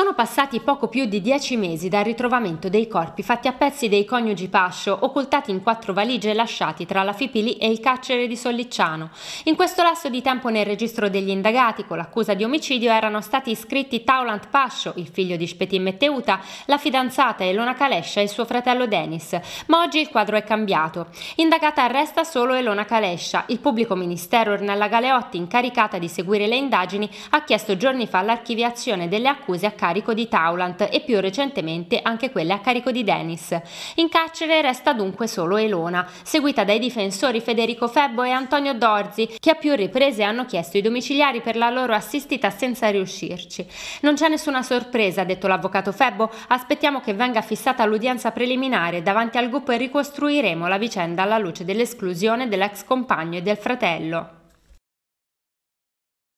Sono passati poco più di dieci mesi dal ritrovamento dei corpi fatti a pezzi dei coniugi Pascio, occultati in quattro valigie lasciati tra la Fipili e il carcere di Sollicciano. In questo lasso di tempo nel registro degli indagati con l'accusa di omicidio erano stati iscritti Taulant Pascio, il figlio di Spetin Metteuta, la fidanzata Elona Calescia e il suo fratello Denis. Ma oggi il quadro è cambiato. Indagata resta solo Elona Calescia. Il pubblico ministero Ornella Galeotti, incaricata di seguire le indagini, ha chiesto giorni fa l'archiviazione delle accuse a carico carico di Taulant e più recentemente anche quelle a carico di Dennis. In carcere resta dunque solo Elona, seguita dai difensori Federico Febbo e Antonio Dorzi, che a più riprese hanno chiesto i domiciliari per la loro assistita senza riuscirci. Non c'è nessuna sorpresa, ha detto l'avvocato Febbo, aspettiamo che venga fissata l'udienza preliminare davanti al gruppo e ricostruiremo la vicenda alla luce dell'esclusione dell'ex compagno e del fratello.